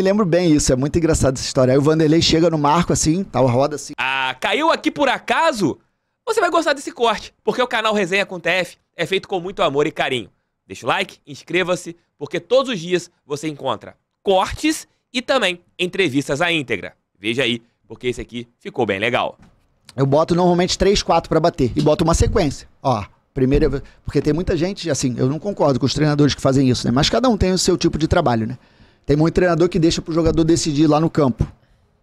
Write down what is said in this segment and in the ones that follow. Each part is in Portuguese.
me lembro bem isso, é muito engraçado essa história. Aí o Vanderlei chega no marco assim, tal, tá, roda assim. Ah, caiu aqui por acaso? Você vai gostar desse corte, porque o canal Resenha com TF é feito com muito amor e carinho. Deixa o like, inscreva-se, porque todos os dias você encontra cortes e também entrevistas à íntegra. Veja aí, porque esse aqui ficou bem legal. Eu boto normalmente 3, 4 para bater e boto uma sequência. Ó, primeira, porque tem muita gente, assim, eu não concordo com os treinadores que fazem isso, né? Mas cada um tem o seu tipo de trabalho, né? Tem muito treinador que deixa pro jogador decidir lá no campo.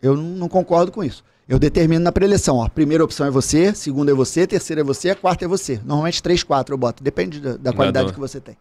Eu não concordo com isso. Eu determino na preleção, a primeira opção é você, segunda é você, terceira é você, a quarta é você. Normalmente três, quatro eu boto, depende da, da qualidade que você tem.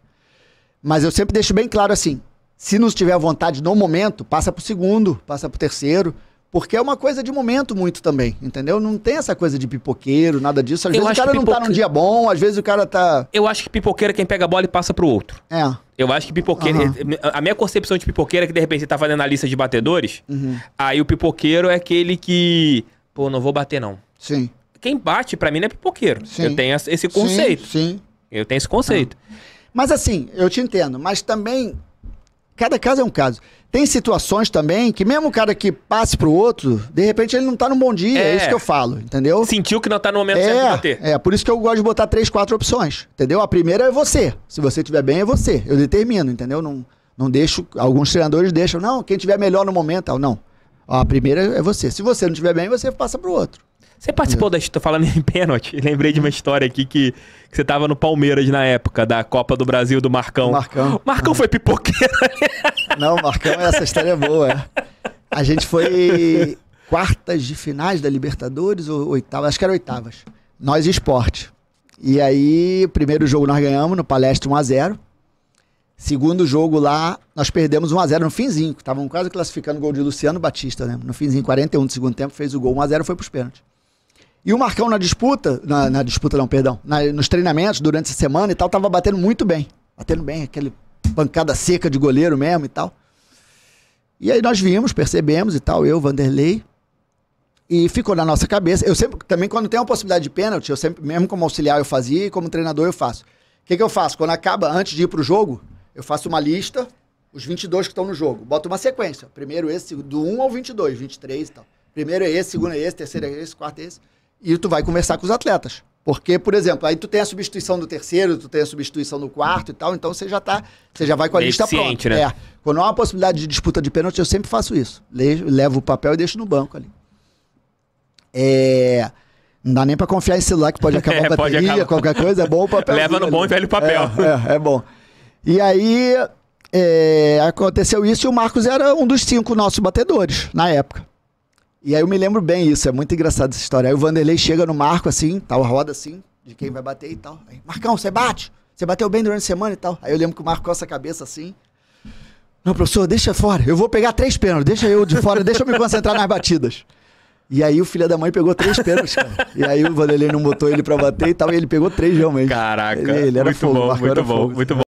Mas eu sempre deixo bem claro assim, se não tiver vontade no momento, passa pro segundo, passa pro terceiro, porque é uma coisa de momento muito também, entendeu? Não tem essa coisa de pipoqueiro, nada disso. Às eu vezes o cara pipoque... não tá num dia bom, às vezes o cara tá. Eu acho que pipoqueiro é quem pega a bola e passa pro outro. É. Eu acho que pipoqueiro. Uhum. A minha concepção de pipoqueiro é que de repente você tá fazendo a lista de batedores. Uhum. Aí o pipoqueiro é aquele que. Pô, não vou bater, não. Sim. Quem bate, para mim, não é pipoqueiro. Sim. Eu tenho esse conceito. Sim. sim. Eu tenho esse conceito. Ah. Mas assim, eu te entendo, mas também Cada caso é um caso. Tem situações também que mesmo o cara que passe pro outro, de repente ele não tá no bom dia, é, é isso que eu falo, entendeu? Sentiu que não tá no momento é, certo de é, bater. É, por isso que eu gosto de botar três, quatro opções, entendeu? A primeira é você. Se você tiver bem, é você. Eu determino, entendeu? Não, não deixo, alguns treinadores deixam, não, quem tiver melhor no momento, não. a primeira é você. Se você não tiver bem, você passa pro outro. Você participou é. da história, falando em pênalti, lembrei de uma hum. história aqui que, que você tava no Palmeiras na época da Copa do Brasil do Marcão. Marcão. Marcão hum. foi pipoqueiro. Não, Marcão, essa história é boa. É. A gente foi quartas de finais da Libertadores, ou oitavas, acho que era oitavas. Nós e esporte. E aí, o primeiro jogo nós ganhamos no Palestra 1x0. Segundo jogo lá, nós perdemos 1x0 no finzinho. Estavam quase classificando o gol de Luciano Batista, né? No finzinho, 41 do segundo tempo, fez o gol 1x0 foi pros pênaltis. E o Marcão na disputa, na, na disputa não, perdão, na, nos treinamentos durante a semana e tal, tava batendo muito bem. Batendo bem, aquele pancada seca de goleiro mesmo e tal. E aí nós vimos, percebemos e tal, eu, Vanderlei. E ficou na nossa cabeça. Eu sempre, também, quando tem uma possibilidade de pênalti, eu sempre, mesmo como auxiliar eu fazia e como treinador eu faço. O que, que eu faço? Quando acaba, antes de ir pro jogo, eu faço uma lista, os 22 que estão no jogo. Boto uma sequência. Primeiro esse, do 1 ao 22, 23 e tal. Primeiro é esse, segundo é esse, terceiro é esse, quarto é esse e tu vai conversar com os atletas. Porque, por exemplo, aí tu tem a substituição do terceiro, tu tem a substituição do quarto e tal, então você já tá, você já vai com a lista pronta. Né? É. Quando há uma possibilidade de disputa de pênalti, eu sempre faço isso. Levo o papel e deixo no banco ali. É... Não dá nem para confiar em celular que pode acabar a bateria, acabar. qualquer coisa, é bom o papel. Leva no bom e velho papel. É, é, é bom. E aí é, aconteceu isso e o Marcos era um dos cinco nossos batedores na época. E aí eu me lembro bem isso, é muito engraçado essa história. Aí o Vanderlei chega no marco assim, tal, roda assim, de quem vai bater e tal. Aí, Marcão, você bate? Você bateu bem durante a semana e tal. Aí eu lembro que o Marco coça a cabeça assim. Não, professor, deixa fora. Eu vou pegar três pênaltis, deixa eu de fora, deixa eu me concentrar nas batidas. E aí o filho da mãe pegou três pênaltis, cara. E aí o Vanderlei não botou ele pra bater e tal, e ele pegou três realmente. Caraca, ele, ele era muito fogo, bom, muito bom, fogo, muito bom.